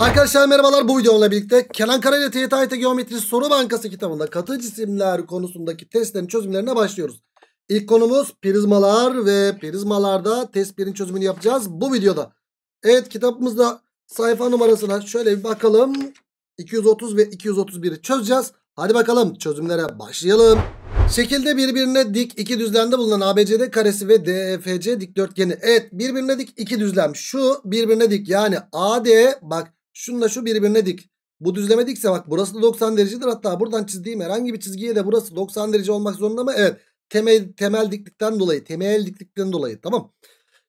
Arkadaşlar merhabalar bu videomla birlikte Kenan Kara ile TYT Geometri Soru Bankası kitabında katı cisimler konusundaki testlerin çözümlerine başlıyoruz. İlk konumuz prizmalar ve prizmalarda test birin çözümünü yapacağız bu videoda. Evet kitabımızda sayfa numarasına şöyle bir bakalım. 230 ve 231'i çözeceğiz. Hadi bakalım çözümlere başlayalım. Şekilde birbirine dik iki düzlemde bulunan ABCD karesi ve DFC e dikdörtgeni. Evet birbirine dik iki düzlem. Şu birbirine dik yani AD bak Şununla şu birbirine dik. Bu düzleme dikse bak burası da 90 derecedir. Hatta buradan çizdiğim herhangi bir çizgiye de burası 90 derece olmak zorunda mı? Evet. Temel, temel diklikten dolayı. Temel diklikten dolayı. Tamam.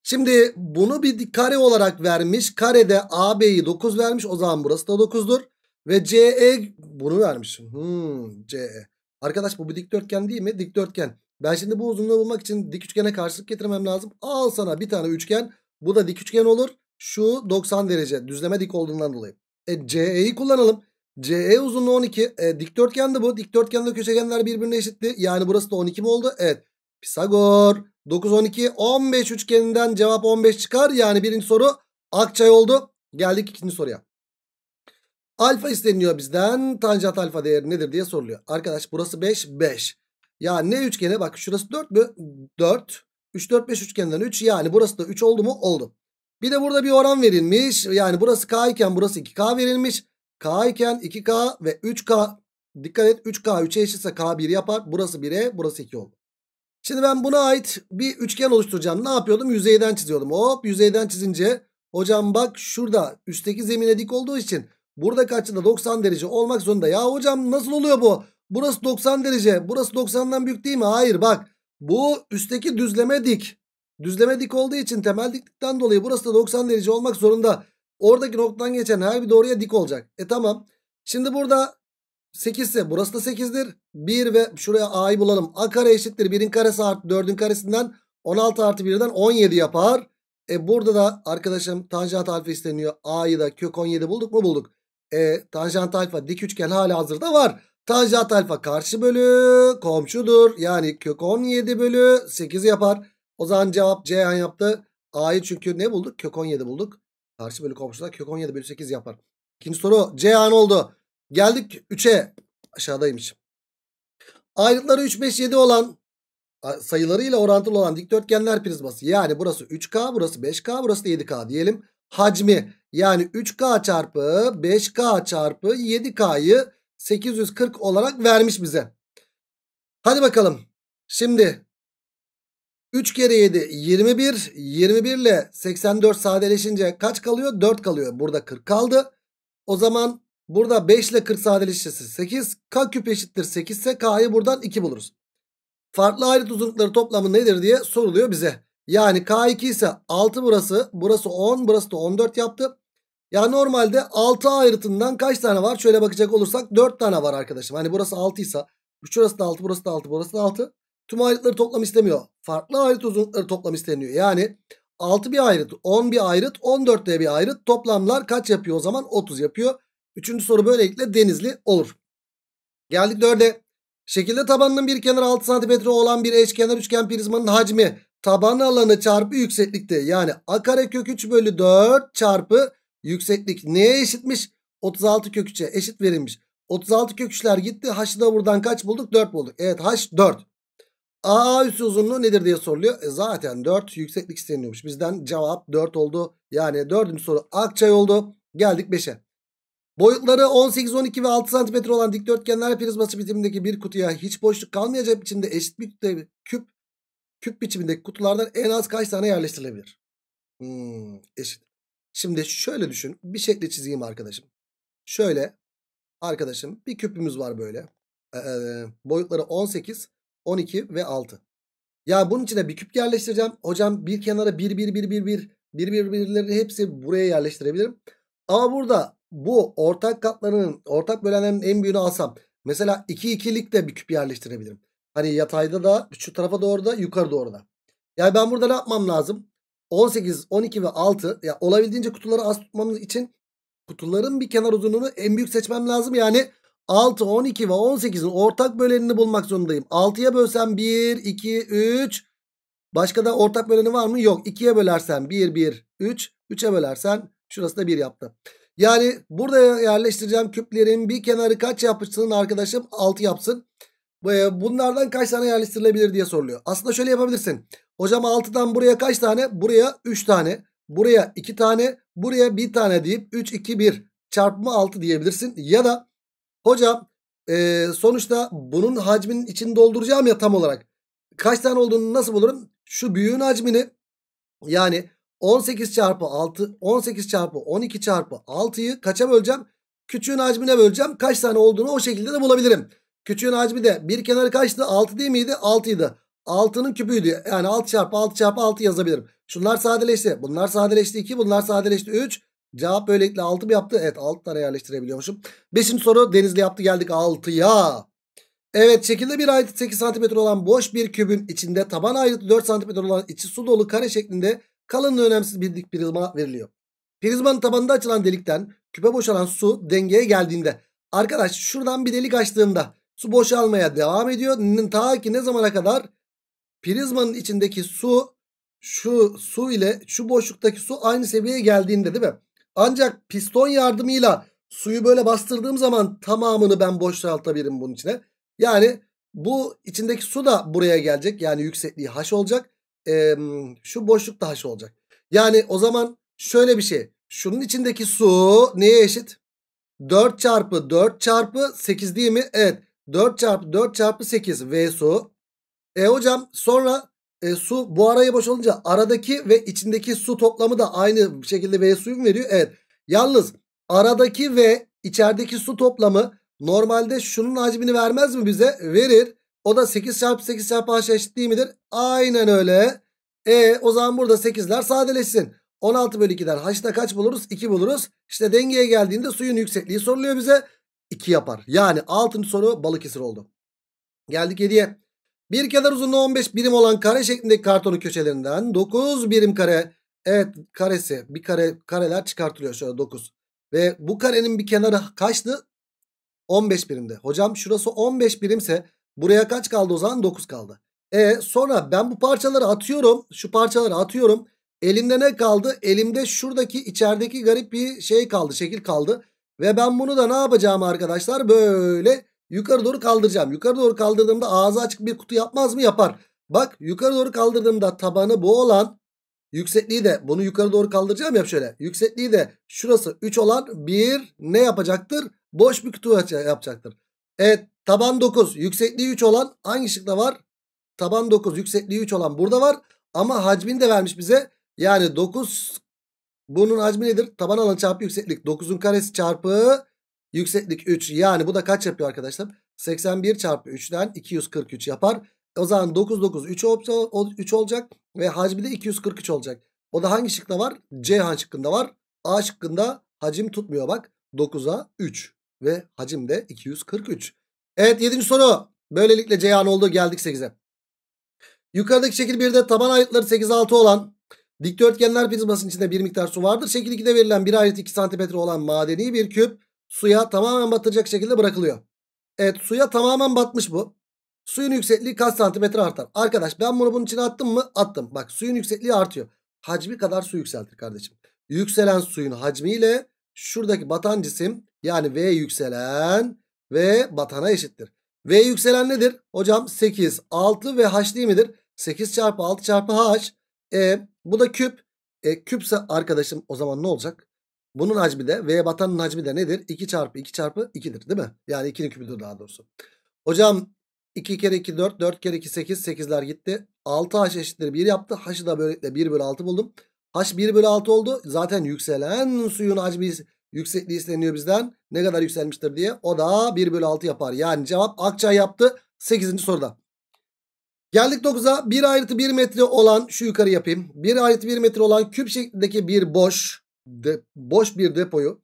Şimdi bunu bir kare olarak vermiş. Karede AB'yi 9 vermiş. O zaman burası da 9'dur. Ve CE bunu vermiş. Hmm, CE. Arkadaş bu bir dikdörtgen değil mi? Dikdörtgen. Ben şimdi bu uzunluğu bulmak için dik üçgene karşılık getirmem lazım. Al sana bir tane üçgen. Bu da dik üçgen olur. Şu 90 derece düzleme dik olduğundan dolayı. E CE'yi kullanalım. CE uzunluğu 12. E, de bu. Dikdörtgende köşegenler birbirine eşitti. Yani burası da 12 mi oldu? Evet. Pisagor. 9, 12, 15 üçgeninden cevap 15 çıkar. Yani birinci soru Akçay oldu. Geldik ikinci soruya. Alfa isteniyor bizden. Tanjant alfa değeri nedir diye soruluyor. Arkadaş burası 5, 5. Ya ne üçgene bak şurası 4 mü? 4. 3, 4, 5 üçgeninden 3. Yani burası da 3 oldu mu? Oldu. Bir de burada bir oran verilmiş. Yani burası K iken burası 2K verilmiş. K iken 2K ve 3K. Dikkat et 3K 3'e eşitse K 1 yapar. Burası 1'e burası 2 oldu. Şimdi ben buna ait bir üçgen oluşturacağım. Ne yapıyordum? Yüzeyden çiziyordum. Hop yüzeyden çizince hocam bak şurada üstteki zemine dik olduğu için burada kaçında 90 derece olmak zorunda. Ya hocam nasıl oluyor bu? Burası 90 derece. Burası 90'dan büyük değil mi? Hayır bak. Bu üstteki düzleme dik. Düzleme dik olduğu için temel diklikten dolayı burası da 90 derece olmak zorunda. Oradaki noktadan geçen her bir doğruya dik olacak. E tamam. Şimdi burada 8 ise burası da 8'dir. 1 ve şuraya a'yı bulalım. a kare eşittir. 1'in karesi artı 4'ün karesinden 16 artı 1'den 17 yapar. E burada da arkadaşım tanjant alfa isteniyor. A'yı da kök 17 bulduk mu bulduk. E tanjant alfa dik üçgen hala hazırda var. Tanjant alfa karşı bölü komşudur. Yani kök 17 bölü 8 yapar. O zaman cevap Ceyhan yaptı. A'yı çünkü ne bulduk? Kök 17 bulduk. Karşı bölü komşular kök 17 bölü 8 yapar. İkinci soru Ceyhan oldu. Geldik 3'e. Aşağıdaymış. Ayrıtları 3, 5, 7 olan sayılarıyla orantılı olan dikdörtgenler prizması. Yani burası 3K, burası 5K, burası da 7K diyelim. Hacmi yani 3K çarpı 5K çarpı 7K'yı 840 olarak vermiş bize. Hadi bakalım. Şimdi 3 kere 7 21. 21 ile 84 sadeleşince kaç kalıyor? 4 kalıyor. Burada 40 kaldı. O zaman burada 5 ile 40 sadeleşirse 8. K küp eşittir 8 ise K'yı buradan 2 buluruz. Farklı ayrıt uzunlukları toplamı nedir diye soruluyor bize. Yani K2 ise 6 burası. Burası 10. Burası da 14 yaptı. Ya normalde 6 ayrıtından kaç tane var? Şöyle bakacak olursak 4 tane var arkadaşım. Hani burası 6 ise şurası da 6 burası da 6 burası da 6. Tüm ayrıtları toplam istemiyor. Farklı ayrıt uzunlukları toplam isteniyor. Yani 6 bir ayrıt, 10 bir ayrıt, 14 de bir ayrıt. Toplamlar kaç yapıyor o zaman? 30 yapıyor. Üçüncü soru böylelikle denizli olur. Geldik 4'e. Şekilde tabanının bir kenarı 6 cm olan bir eşkenar üçgen prizmanın hacmi taban alanı çarpı yükseklikte. Yani a kare kök 3 bölü 4 çarpı yükseklik neye eşitmiş? 36 kök 3'e eşit verilmiş. 36 kök 3'ler gitti. H'ı da buradan kaç bulduk? 4 bulduk. Evet h 4. A üssü uzunluğu nedir diye soruluyor. E zaten 4 yükseklik isteniyormuş. Bizden cevap 4 oldu. Yani dördüncü soru Akçay oldu. Geldik 5'e. Boyutları 18, 12 ve 6 cm olan dikdörtgenler prizması bitimindeki bir kutuya hiç boşluk kalmayacak biçimde eşit bir küp küp biçimindeki kutulardan en az kaç tane yerleştirilebilir? Hmm, eşit. Şimdi şöyle düşün. Bir şekli çizeyim arkadaşım. Şöyle arkadaşım bir küpümüz var böyle. Ee, boyutları 18, 12 ve 6. Ya bunun içine bir küp yerleştireceğim. Hocam bir kenara 1 1 1 1 1 1 1 1'lerini hepsi buraya yerleştirebilirim. Ama burada bu ortak katlarının ortak bölenlerin en büyüğünü alsam mesela 2 iki 2'lik de bir küp yerleştirebilirim. Hani yatayda da şu tarafa doğru da yukarı doğru da. Yani ben burada ne yapmam lazım? 18, 12 ve 6 ya olabildiğince kutuları az tutmamız için kutuların bir kenar uzunluğunu en büyük seçmem lazım. Yani 6, 12 ve 18'in ortak bölenini bulmak zorundayım. 6'ya bölsem 1, 2, 3. Başka da ortak böleni var mı? Yok. 2'ye bölersen 1, 1, 3. 3'e bölersen şurası da 1 yaptı. Yani burada yerleştireceğim küplerin bir kenarı kaç yapsın arkadaşım? 6 yapsın. Bunlardan kaç tane yerleştirilebilir diye soruluyor. Aslında şöyle yapabilirsin. Hocam 6'dan buraya kaç tane? Buraya 3 tane. Buraya 2 tane. Buraya 1 tane deyip 3, 2, 1 çarpımı 6 diyebilirsin. Ya da Hocam e, sonuçta bunun hacminin içini dolduracağım ya tam olarak. Kaç tane olduğunu nasıl bulurum? Şu büyüğün hacmini yani 18 çarpı 6 18 çarpı 12 çarpı 6'yı kaça böleceğim? Küçüğün hacmine böleceğim. Kaç tane olduğunu o şekilde de bulabilirim. Küçüğün hacmi de bir kenarı kaçtı? 6 değil miydi? 6'ydı. 6'nın küpüydü. Yani 6 çarpı 6 çarpı 6 yazabilirim. Şunlar sadeleşti. Bunlar sadeleşti 2. Bunlar sadeleşti 3. Cevap böylelikle 6 mı yaptı? Evet 6 tane yerleştirebiliyormuşum. 5. soru Denizli yaptı geldik 6'ya. Evet şekilde bir ayrıtı 8 cm olan boş bir kübün içinde taban ayrıtı 4 cm olan içi su dolu kare şeklinde kalınlığı önemsiz bir dik prizma veriliyor. Prizmanın tabanında açılan delikten küpe boşalan su dengeye geldiğinde arkadaş şuradan bir delik açtığımda su boşalmaya devam ediyor. Ta ki ne zamana kadar prizmanın içindeki su şu su ile şu boşluktaki su aynı seviyeye geldiğinde değil mi? Ancak piston yardımıyla suyu böyle bastırdığım zaman tamamını ben boşaltabilirim bunun içine. Yani bu içindeki su da buraya gelecek. Yani yüksekliği haş olacak. Ee, şu boşluk da haş olacak. Yani o zaman şöyle bir şey. Şunun içindeki su neye eşit? 4 çarpı 4 çarpı 8 değil mi? Evet. 4 çarpı 4 çarpı 8 V su. E hocam sonra e, su bu araya boşalınca aradaki ve içindeki su toplamı da aynı şekilde V suyu mu veriyor? Evet. Yalnız aradaki ve içerideki su toplamı normalde şunun hacmini vermez mi bize? Verir. O da 8 çarpı 8 çarpı H eşit değil midir? Aynen öyle. E o zaman burada 8'ler sadeleşsin. 16 bölü 2'den H'da kaç buluruz? 2 buluruz. İşte dengeye geldiğinde suyun yüksekliği soruluyor bize. 2 yapar. Yani 6. soru balık Balıkesir oldu. Geldik 7'ye. Bir kenar uzunluğu 15 birim olan kare şeklindeki kartonun köşelerinden 9 birim kare evet karesi bir kare kareler çıkartılıyor şöyle 9. Ve bu karenin bir kenarı kaçtı? 15 birimde. Hocam şurası 15 birimse buraya kaç kaldı o zaman? 9 kaldı. E sonra ben bu parçaları atıyorum. Şu parçaları atıyorum. Elimde ne kaldı? Elimde şuradaki içerideki garip bir şey kaldı. Şekil kaldı. Ve ben bunu da ne yapacağım arkadaşlar? Böyle Yukarı doğru kaldıracağım. Yukarı doğru kaldırdığımda ağzı açık bir kutu yapmaz mı? Yapar. Bak yukarı doğru kaldırdığımda tabanı bu olan yüksekliği de bunu yukarı doğru kaldıracağım ya şöyle. Yüksekliği de şurası 3 olan bir ne yapacaktır? Boş bir kutu yapacaktır. Evet taban 9 yüksekliği 3 olan hangi şıkta var? Taban 9 yüksekliği 3 olan burada var. Ama hacmini de vermiş bize. Yani 9 bunun hacmi nedir? Taban alanı çarpı yükseklik. 9'un karesi çarpı Yükseklik 3 yani bu da kaç yapıyor arkadaşlar? 81 çarpı 3'ten 243 yapar. O zaman 9 9 3, ol, 3 olacak ve hacmi de 243 olacak. O da hangi şıkta var? C şıkkında var. A şıkkında hacim tutmuyor bak. 9'a 3 ve hacim de 243. Evet 7. soru. Böylelikle Ceyhan oldu geldik 8'e. Yukarıdaki şekil 1'de taban ayıtları 8 6 olan dikdörtgenler prizmasının içinde bir miktar su vardır. Şekil 2'de verilen bir ayet 2 cm olan madeni bir küp suya tamamen batacak şekilde bırakılıyor. Evet suya tamamen batmış bu. Suyun yüksekliği kaç santimetre artar? Arkadaş ben bunu bunun içine attım mı? Attım. Bak suyun yüksekliği artıyor. Hacmi kadar su yükseltir kardeşim. Yükselen suyun hacmiyle şuradaki batan cisim yani V yükselen ve batana eşittir. V yükselen nedir? Hocam 8, 6 ve H değil midir? 8 çarpı 6 çarpı H. E, bu da küp. E, küpse arkadaşım o zaman ne olacak? Bunun hacmi de V'ye batanın hacmi de nedir? 2 çarpı 2 çarpı 2'dir değil mi? Yani 2'nin kübüdür daha doğrusu. Hocam 2 kere 2 4, 4 kere 2 8, 8'ler gitti. 6H eşittir 1 yaptı. H'ı da böylelikle 1 bölü 6 buldum. H 1 bölü 6 oldu. Zaten yükselen suyun hacmi yüksekliği isteniyor bizden. Ne kadar yükselmiştir diye. O da 1 bölü 6 yapar. Yani cevap Akçay yaptı 8. soruda. Geldik 9'a 1 ayrıtı 1 metre olan şu yukarı yapayım. 1 ayrıtı 1 metre olan küp şeklindeki bir boş de, boş bir depoyu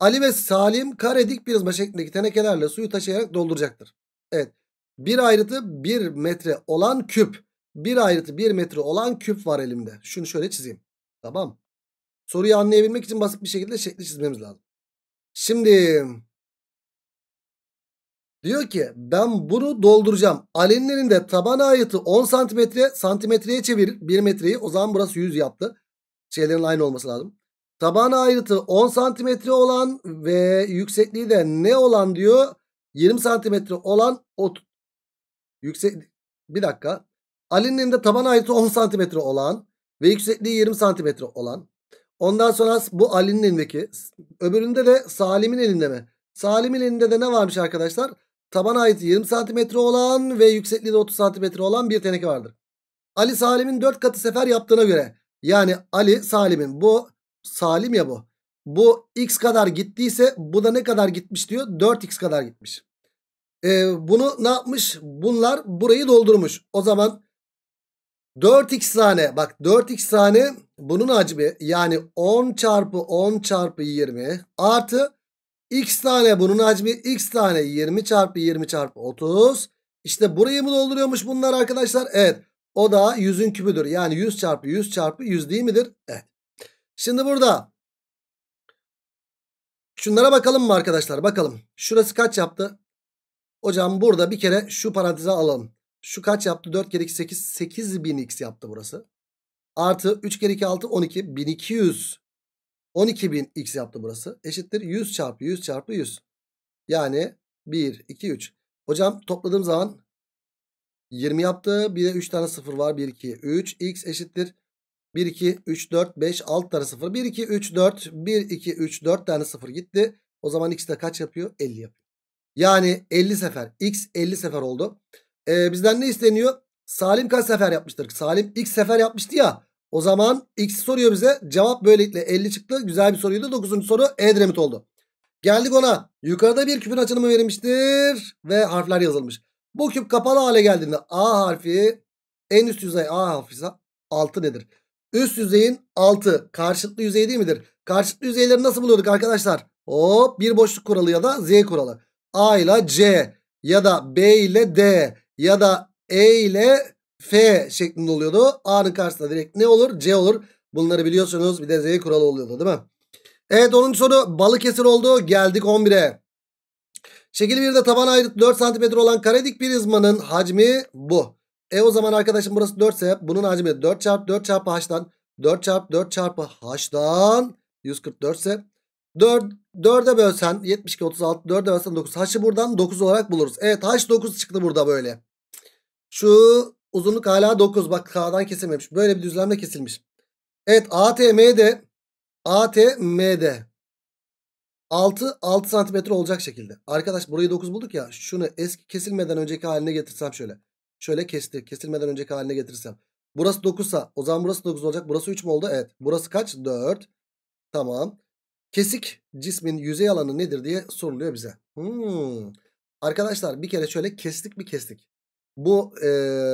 Ali ve Salim kare karedik prizma şeklindeki tenekelerle suyu taşıyarak dolduracaktır. Evet. Bir ayrıtı bir metre olan küp. Bir ayrıtı bir metre olan küp var elimde. Şunu şöyle çizeyim. Tamam. Soruyu anlayabilmek için basit bir şekilde şekli çizmemiz lazım. Şimdi diyor ki ben bunu dolduracağım. Ali'nin elinde taban ayrıtı 10 santimetre santimetreye çevirir. 1 metreyi o zaman burası 100 yaptı. Şeylerin aynı olması lazım. Taban ayrıtı 10 santimetre olan ve yüksekliği de ne olan diyor? 20 santimetre olan ot yüksek bir dakika. Ali'nin de taban ayrıtı 10 santimetre olan ve yüksekliği 20 santimetre olan. Ondan sonra bu Ali'nin elindeki. Öbüründe de Salim'in elinde mi? Salim'in elinde de ne varmış arkadaşlar? Taban ayrıtı 20 santimetre olan ve yüksekliği de 30 santimetre olan bir teneke vardır. Ali Salim'in 4 katı sefer yaptığına göre yani Ali Salim'in bu Salim ya bu. Bu x kadar gittiyse bu da ne kadar gitmiş diyor? 4x kadar gitmiş. Ee, bunu ne yapmış? Bunlar burayı doldurmuş. O zaman 4x tane bak 4x tane bunun hacmi yani 10 çarpı 10 çarpı 20 artı x tane bunun hacmi x tane 20 çarpı 20 çarpı 30. İşte burayı mı dolduruyormuş bunlar arkadaşlar? Evet o da 100'ün kübüdür yani 100 çarpı 100 çarpı 100 değil midir? Evet. Şimdi burada. Şunlara bakalım mı arkadaşlar? Bakalım. Şurası kaç yaptı? Hocam burada bir kere şu paranteze alalım. Şu kaç yaptı? 4 kere 2 8. 8000x yaptı burası. Artı 3 kere 2 6 12. 1200. 12000x yaptı burası. Eşittir 100 çarpı 100 çarpı 100. Yani 1, 2, 3. Hocam topladığım zaman 20 yaptı. Bir de 3 tane 0 var. 1, 2, 3. X eşittir 1 2 3 4 5 alt tarafı 0. 1 2 3 4 1 2 3 4 tane 0 gitti. O zaman x de kaç yapıyor? 50 yapıyor. Yani 50 sefer. X 50 sefer oldu. Ee, bizden ne isteniyor? Salim kaç sefer yapmıştır? Salim x sefer yapmıştı ya. O zaman x soruyor bize. Cevap böylelikle 50 çıktı. Güzel bir soruydu. 9. soru Edremit oldu. Geldik ona. Yukarıda bir küpün açılımı verilmiştir. Ve harfler yazılmış. Bu küp kapalı hale geldiğinde A harfi en üst yüzey A harfi ise 6 nedir? Üst yüzeyin altı karşıtlı yüzey değil midir? Karşıtlı yüzeyleri nasıl buluyorduk arkadaşlar? Hop bir boşluk kuralı ya da Z kuralı. A ile C ya da B ile D ya da E ile F şeklinde oluyordu. A'nın karşısında direkt ne olur? C olur. Bunları biliyorsunuz bir de Z kuralı oluyordu değil mi? Evet 10. soru Balıkesir oldu. Geldik 11'e. Şekil 1'de taban ayrıtı 4 cm olan karedik prizmanın hacmi bu. E o zaman arkadaşım burası 4 ise bunun hacmi 4 çarpı 4 çarpı h'dan 4 çarpı 4 çarpı h'dan 144 ise 4, 4'e bölsen 72 36 4'e bölsen 9 h'ı buradan 9 olarak buluruz. Evet h 9 çıktı burada böyle. Şu uzunluk hala 9 bak k'dan kesilmemiş. Böyle bir düzlemde kesilmiş. Evet ATM'de ATM'de 6 6 santimetre olacak şekilde. Arkadaş burayı 9 bulduk ya şunu eski kesilmeden önceki haline getirsem şöyle. Şöyle kesti. Kesilmeden önceki haline getirirsem. Burası 9 sa o zaman burası 9 olacak. Burası 3 mü oldu? Evet. Burası kaç? 4. Tamam. Kesik cismin yüzey alanı nedir diye soruluyor bize. Hmm. Arkadaşlar bir kere şöyle kestik bir kestik. Bu e,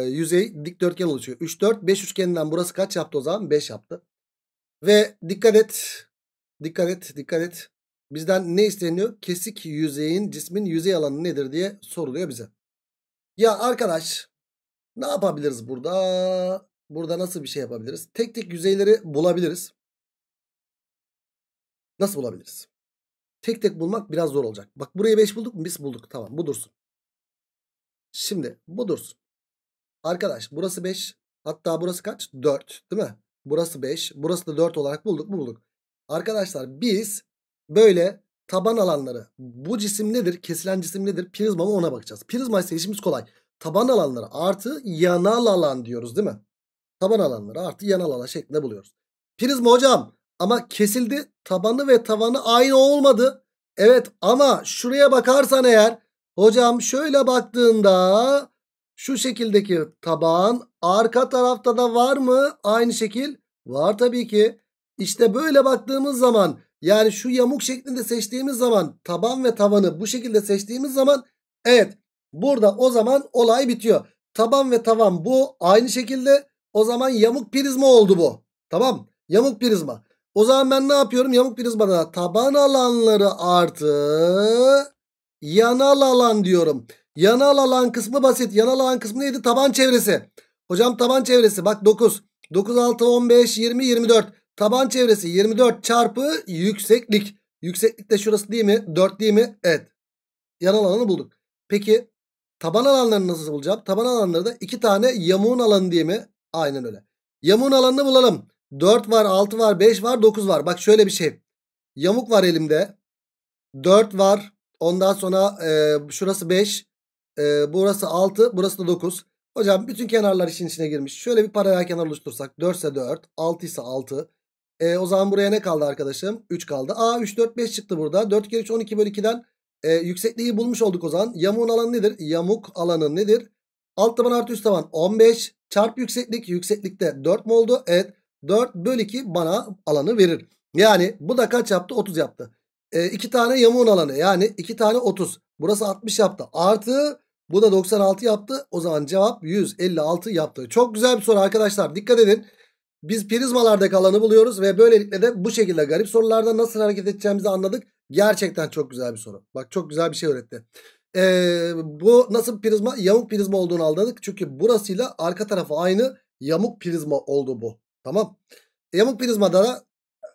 yüzey dikdörtgen oluşuyor. 3, 4, 5 üçgeninden burası kaç yaptı o zaman? 5 yaptı. Ve dikkat et. Dikkat et. Dikkat et. Bizden ne isteniyor? Kesik yüzeyin cismin yüzey alanı nedir diye soruluyor bize. Ya arkadaş ne yapabiliriz burada? Burada nasıl bir şey yapabiliriz? Tek tek yüzeyleri bulabiliriz. Nasıl bulabiliriz? Tek tek bulmak biraz zor olacak. Bak burayı 5 bulduk mu? Biz bulduk. Tamam bu dursun. Şimdi bu dursun. Arkadaş burası 5. Hatta burası kaç? 4 değil mi? Burası 5. Burası da 4 olarak bulduk mu? Bulduk. Arkadaşlar biz böyle taban alanları bu cisim nedir? Kesilen cisim nedir? Prizma mı ona bakacağız. Prizma ise işimiz kolay taban alanları artı yanal alan diyoruz değil mi? Taban alanları artı yanal alan şeklinde buluyoruz. Prizma hocam ama kesildi tabanı ve tavanı aynı olmadı. Evet ama şuraya bakarsan eğer hocam şöyle baktığında şu şekildeki taban arka tarafta da var mı? Aynı şekil var tabii ki. İşte böyle baktığımız zaman yani şu yamuk şeklinde seçtiğimiz zaman taban ve tavanı bu şekilde seçtiğimiz zaman evet Burada o zaman olay bitiyor. Taban ve tavan bu aynı şekilde o zaman yamuk prizma oldu bu. Tamam yamuk prizma. O zaman ben ne yapıyorum? Yamuk prizmada taban alanları artı yanal alan diyorum. Yanal alan kısmı basit. Yanal alan kısmı neydi? Taban çevresi. Hocam taban çevresi bak 9. 9, 6, 15, 20, 24. Taban çevresi 24 çarpı yükseklik. Yükseklik de şurası değil mi? 4 değil mi? Evet. Yanal alanı bulduk. Peki Taban alanlarını nasıl bulacağım? Taban alanları da iki tane yamuğun alanı diye mi? Aynen öyle. Yamuğun alanını bulalım. 4 var, 6 var, 5 var, 9 var. Bak şöyle bir şey. Yamuk var elimde. 4 var. Ondan sonra e, şurası 5. E, burası 6. Burası da 9. Hocam bütün kenarlar işin içine girmiş. Şöyle bir paralel kenar oluştursak. 4 ise 4. 6 ise 6. E, o zaman buraya ne kaldı arkadaşım? 3 kaldı. Aa 3, 4, 5 çıktı burada. 4 kere 3, 12 bölü 2'den e, yüksekliği bulmuş olduk o zaman. Yamuğun alanı nedir? Yamuk alanı nedir? Alt taban artı üst taban 15 çarp yükseklik. Yükseklikte 4 mu oldu? Evet. 4 bölü 2 bana alanı verir. Yani bu da kaç yaptı? 30 yaptı. 2 e, ee, iki tane yamuğun alanı yani 2 tane 30. Burası 60 yaptı. Artı bu da 96 yaptı. O zaman cevap 156 yaptı. Çok güzel bir soru arkadaşlar. Dikkat edin. Biz prizmalardaki alanı buluyoruz ve böylelikle de bu şekilde garip sorularda nasıl hareket edeceğimizi anladık. Gerçekten çok güzel bir soru. Bak çok güzel bir şey öğretti. Ee, bu nasıl prizma? Yamuk prizma olduğunu aldık. Çünkü burasıyla arka tarafı aynı yamuk prizma oldu bu. Tamam. Yamuk prizmada da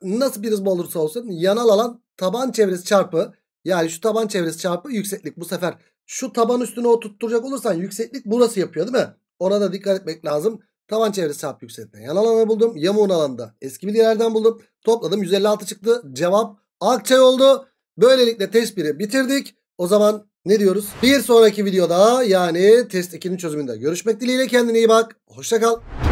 nasıl prizma olursa olsun yanal alan taban çevresi çarpı yani şu taban çevresi çarpı yükseklik. Bu sefer şu taban üstüne oturtturacak olursan yükseklik burası yapıyor değil mi? Ona da dikkat etmek lazım. Taban çevresi çarpı yüksekliği. Yan alanı buldum. Yamuğun alanında. Eski bilgilerden buldum. Topladım. 156 çıktı. Cevap Akçay oldu. Böylelikle test 1'i bitirdik. O zaman ne diyoruz? Bir sonraki videoda yani test 2'nin çözümünde görüşmek dileğiyle kendine iyi bak. Hoşça kal.